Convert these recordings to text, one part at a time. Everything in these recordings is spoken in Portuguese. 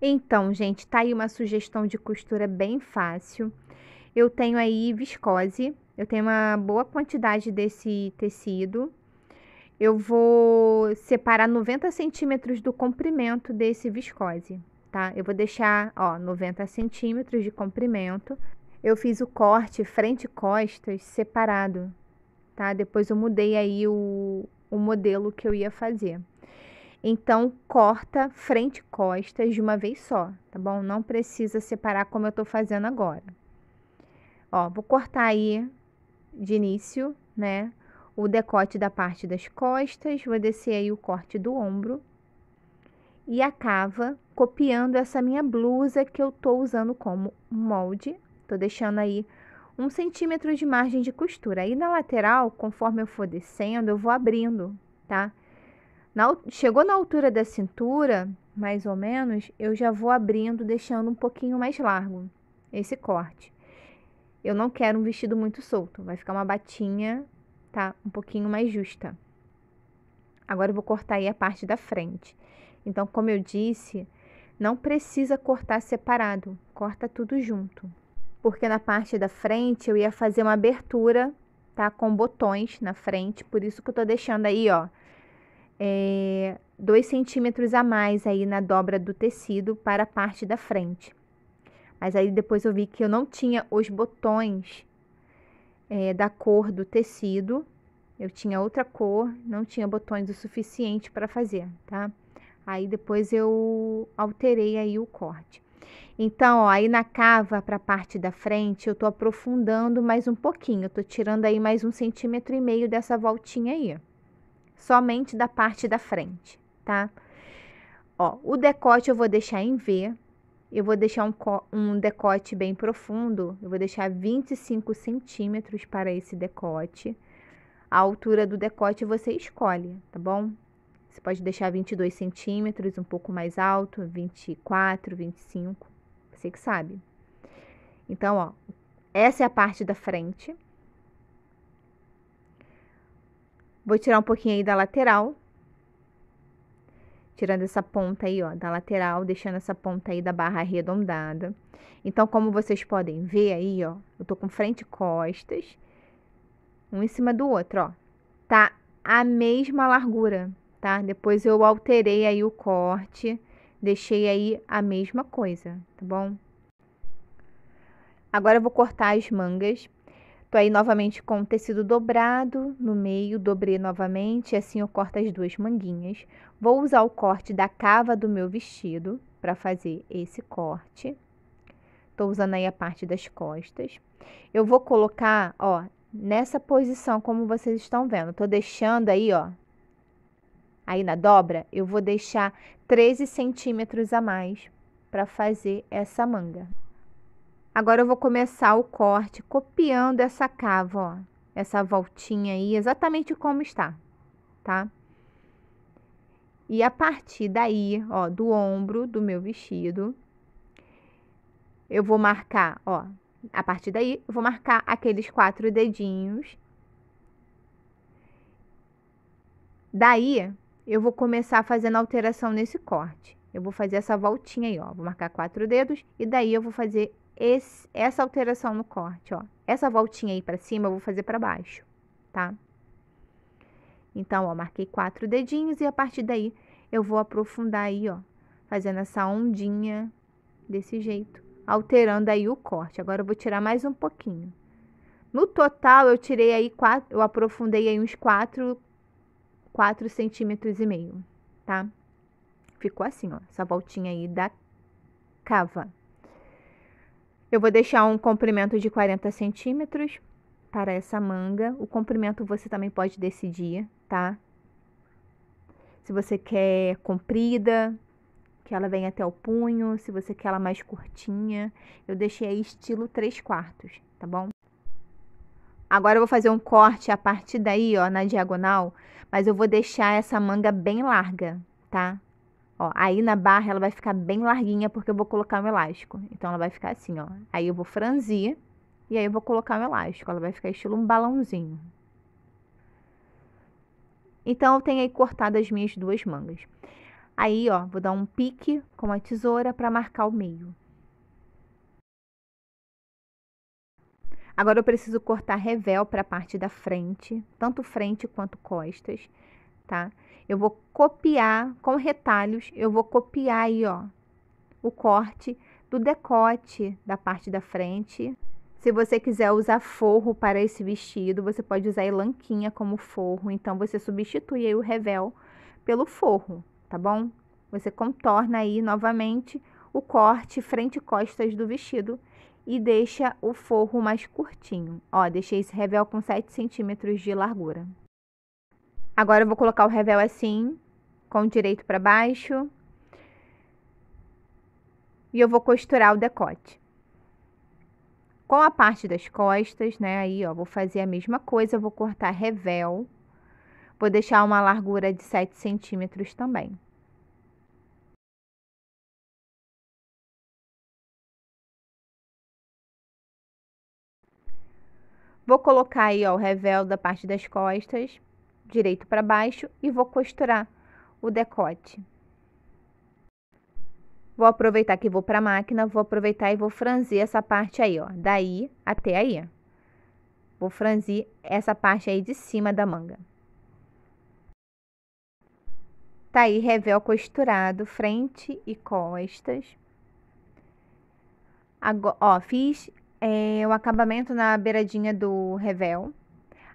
Então, gente, tá aí uma sugestão de costura bem fácil. Eu tenho aí viscose, eu tenho uma boa quantidade desse tecido. Eu vou separar 90 centímetros do comprimento desse viscose, tá? Eu vou deixar, ó, 90 centímetros de comprimento. Eu fiz o corte frente e costas separado, tá? Depois eu mudei aí o, o modelo que eu ia fazer. Então, corta frente e costas de uma vez só, tá bom? Não precisa separar como eu tô fazendo agora. Ó, vou cortar aí de início, né? O decote da parte das costas, vou descer aí o corte do ombro e a cava, copiando essa minha blusa que eu tô usando como molde. Tô deixando aí um centímetro de margem de costura. Aí na lateral, conforme eu for descendo, eu vou abrindo, tá? Tá? Na, chegou na altura da cintura, mais ou menos, eu já vou abrindo, deixando um pouquinho mais largo esse corte. Eu não quero um vestido muito solto, vai ficar uma batinha, tá? Um pouquinho mais justa. Agora eu vou cortar aí a parte da frente. Então, como eu disse, não precisa cortar separado, corta tudo junto. Porque na parte da frente eu ia fazer uma abertura, tá? Com botões na frente, por isso que eu tô deixando aí, ó, é, centímetros a mais aí na dobra do tecido para a parte da frente. Mas aí depois eu vi que eu não tinha os botões é, da cor do tecido, eu tinha outra cor, não tinha botões o suficiente para fazer, tá? Aí depois eu alterei aí o corte. Então, ó, aí na cava para a parte da frente, eu tô aprofundando mais um pouquinho, eu tô tirando aí mais um centímetro e meio dessa voltinha aí somente da parte da frente, tá? Ó, o decote eu vou deixar em V, eu vou deixar um, um decote bem profundo, eu vou deixar 25 centímetros para esse decote. A altura do decote você escolhe, tá bom? Você pode deixar 22 centímetros, um pouco mais alto, 24, 25, você que sabe. Então, ó, essa é a parte da frente. Vou tirar um pouquinho aí da lateral. Tirando essa ponta aí, ó, da lateral, deixando essa ponta aí da barra arredondada. Então, como vocês podem ver aí, ó, eu tô com frente e costas, um em cima do outro, ó. Tá a mesma largura, tá? Depois eu alterei aí o corte, deixei aí a mesma coisa, tá bom? Agora eu vou cortar as mangas aí novamente com o tecido dobrado no meio, dobrei novamente, assim eu corto as duas manguinhas. Vou usar o corte da cava do meu vestido para fazer esse corte. Tô usando aí a parte das costas. Eu vou colocar, ó, nessa posição como vocês estão vendo. Tô deixando aí, ó, aí na dobra, eu vou deixar 13 centímetros a mais para fazer essa manga. Agora eu vou começar o corte copiando essa cava, ó, essa voltinha aí, exatamente como está, tá? E a partir daí, ó, do ombro do meu vestido, eu vou marcar, ó, a partir daí, eu vou marcar aqueles quatro dedinhos. Daí, eu vou começar fazendo alteração nesse corte. Eu vou fazer essa voltinha aí, ó, vou marcar quatro dedos e daí eu vou fazer esse, essa alteração no corte, ó. Essa voltinha aí para cima eu vou fazer para baixo, tá? Então, ó, marquei quatro dedinhos e a partir daí eu vou aprofundar aí, ó, fazendo essa ondinha desse jeito, alterando aí o corte. Agora eu vou tirar mais um pouquinho. No total, eu tirei aí quatro, eu aprofundei aí uns quatro, quatro centímetros e meio, tá? Ficou assim, ó, essa voltinha aí da cava. Eu vou deixar um comprimento de 40 centímetros para essa manga. O comprimento você também pode decidir, tá? Se você quer comprida, que ela venha até o punho, se você quer ela mais curtinha. Eu deixei aí estilo 3 quartos, tá bom? Agora eu vou fazer um corte a partir daí, ó, na diagonal, mas eu vou deixar essa manga bem larga, tá? Ó, aí na barra ela vai ficar bem larguinha porque eu vou colocar um elástico. Então ela vai ficar assim, ó. Aí eu vou franzir e aí eu vou colocar um elástico. Ela vai ficar estilo um balãozinho. Então eu tenho aí cortado as minhas duas mangas. Aí, ó, vou dar um pique com a tesoura para marcar o meio. Agora eu preciso cortar revel para a parte da frente, tanto frente quanto costas, tá? Tá? Eu vou copiar com retalhos, eu vou copiar aí, ó, o corte do decote da parte da frente. Se você quiser usar forro para esse vestido, você pode usar elanquinha como forro, então você substitui aí o revel pelo forro, tá bom? Você contorna aí novamente o corte frente e costas do vestido e deixa o forro mais curtinho. Ó, deixei esse revel com 7 centímetros de largura. Agora eu vou colocar o revel assim, com o direito para baixo. E eu vou costurar o decote. Com a parte das costas, né, aí, ó, vou fazer a mesma coisa, vou cortar revel. Vou deixar uma largura de 7 centímetros também. Vou colocar aí, ó, o revel da parte das costas direito para baixo e vou costurar o decote. Vou aproveitar que vou para a máquina, vou aproveitar e vou franzir essa parte aí, ó, daí até aí. Vou franzir essa parte aí de cima da manga. Tá aí revel costurado, frente e costas. Agora, ó, fiz é, o acabamento na beiradinha do revel.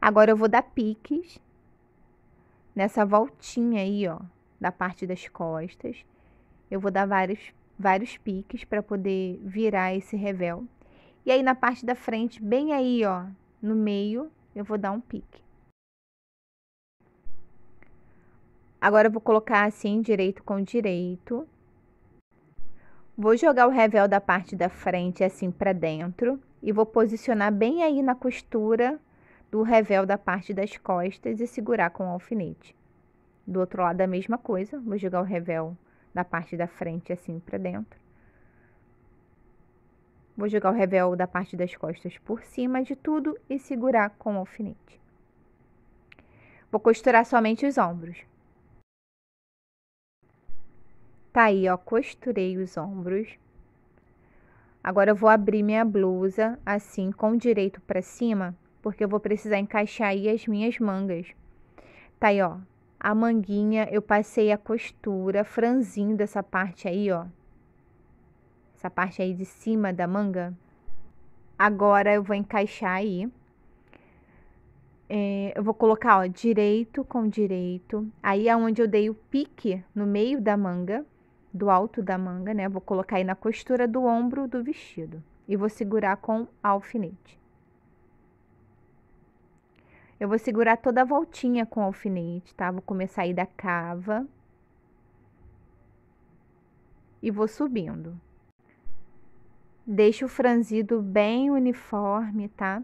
Agora eu vou dar piques Nessa voltinha aí, ó, da parte das costas, eu vou dar vários, vários piques para poder virar esse revel. E aí na parte da frente, bem aí, ó, no meio, eu vou dar um pique. Agora eu vou colocar assim, direito com direito. Vou jogar o revel da parte da frente assim para dentro e vou posicionar bem aí na costura do revel da parte das costas e segurar com o alfinete. Do outro lado, a mesma coisa, vou jogar o revel da parte da frente assim para dentro. Vou jogar o revel da parte das costas por cima de tudo e segurar com o alfinete. Vou costurar somente os ombros. Tá aí, ó, costurei os ombros. Agora eu vou abrir minha blusa assim com o direito para cima porque eu vou precisar encaixar aí as minhas mangas. Tá aí, ó. A manguinha, eu passei a costura franzindo essa parte aí, ó. Essa parte aí de cima da manga. Agora eu vou encaixar aí. É, eu vou colocar, ó, direito com direito. Aí aonde é onde eu dei o pique no meio da manga, do alto da manga, né? Vou colocar aí na costura do ombro do vestido. E vou segurar com alfinete. Eu vou segurar toda a voltinha com o alfinete, tá? Vou começar aí da cava. E vou subindo. Deixa o franzido bem uniforme, tá?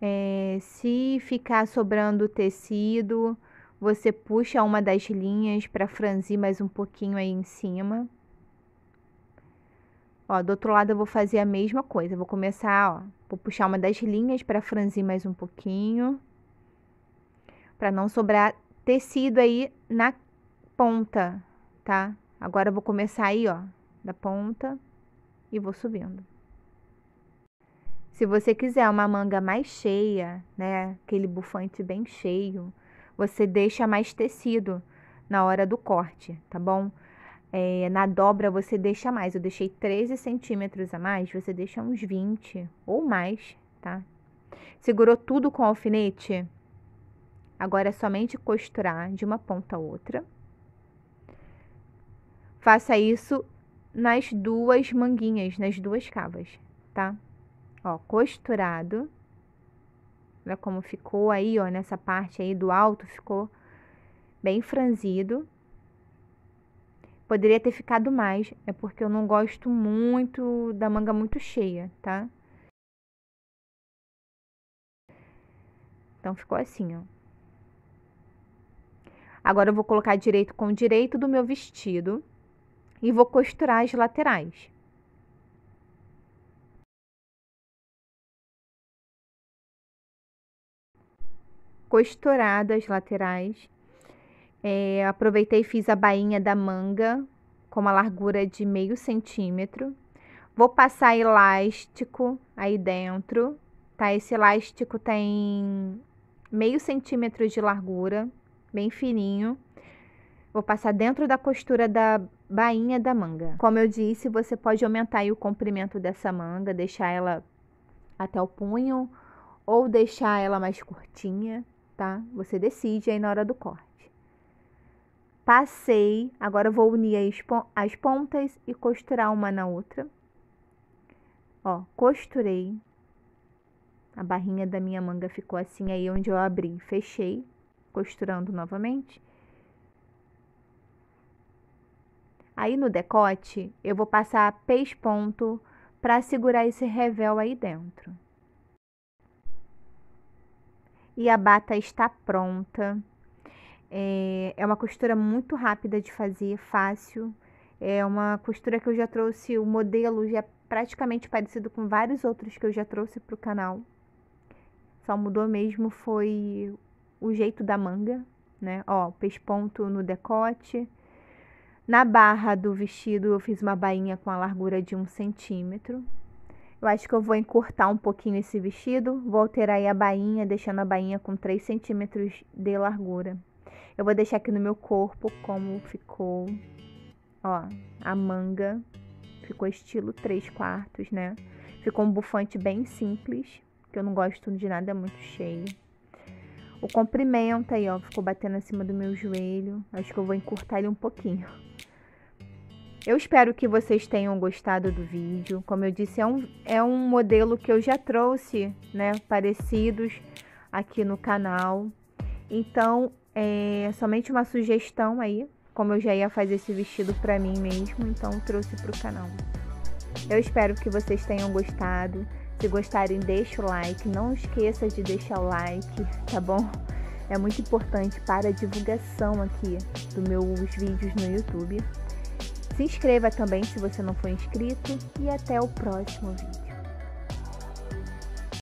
É, se ficar sobrando tecido, você puxa uma das linhas para franzir mais um pouquinho aí em cima. Ó, do outro lado eu vou fazer a mesma coisa. Vou começar, ó, vou puxar uma das linhas para franzir mais um pouquinho para não sobrar tecido aí na ponta, tá? Agora eu vou começar aí, ó, da ponta e vou subindo. Se você quiser uma manga mais cheia, né, aquele bufante bem cheio, você deixa mais tecido na hora do corte, tá bom? É, na dobra você deixa mais. Eu deixei 13 centímetros a mais, você deixa uns 20 ou mais, tá? Segurou tudo com alfinete? Agora é somente costurar de uma ponta a outra. Faça isso nas duas manguinhas, nas duas cavas, tá? Ó, costurado. Olha como ficou aí, ó, nessa parte aí do alto, ficou bem franzido. Poderia ter ficado mais, é porque eu não gosto muito da manga muito cheia, tá? Então ficou assim, ó. Agora eu vou colocar direito com direito do meu vestido e vou costurar as laterais. Costuradas laterais. É, aproveitei e fiz a bainha da manga com uma largura de meio centímetro. Vou passar elástico aí dentro, tá? Esse elástico tem meio centímetro de largura bem fininho. Vou passar dentro da costura da bainha da manga. Como eu disse, você pode aumentar o comprimento dessa manga, deixar ela até o punho ou deixar ela mais curtinha, tá? Você decide aí na hora do corte. Passei, agora vou unir as pontas e costurar uma na outra. Ó, costurei. A barrinha da minha manga ficou assim aí onde eu abri, fechei costurando novamente. Aí no decote, eu vou passar pez ponto para segurar esse revel aí dentro. E a bata está pronta. É, é uma costura muito rápida de fazer, fácil. É uma costura que eu já trouxe, o modelo já é praticamente parecido com vários outros que eu já trouxe para o canal. Só mudou mesmo foi o jeito da manga, né? Ó, pes ponto no decote. Na barra do vestido eu fiz uma bainha com a largura de um centímetro. Eu acho que eu vou encurtar um pouquinho esse vestido, vou alterar aí a bainha, deixando a bainha com 3 centímetros de largura. Eu vou deixar aqui no meu corpo como ficou, ó, a manga ficou estilo 3 quartos, né? Ficou um bufante bem simples, que eu não gosto de nada muito cheio. O comprimento aí, ó, ficou batendo acima do meu joelho. Acho que eu vou encurtar ele um pouquinho. Eu espero que vocês tenham gostado do vídeo. Como eu disse, é um, é um modelo que eu já trouxe, né, parecidos aqui no canal. Então, é somente uma sugestão aí, como eu já ia fazer esse vestido para mim mesmo, então trouxe para o canal. Eu espero que vocês tenham gostado. Se gostarem, deixa o like. Não esqueça de deixar o like, tá bom? É muito importante para a divulgação aqui dos meus vídeos no YouTube. Se inscreva também se você não for inscrito e até o próximo vídeo.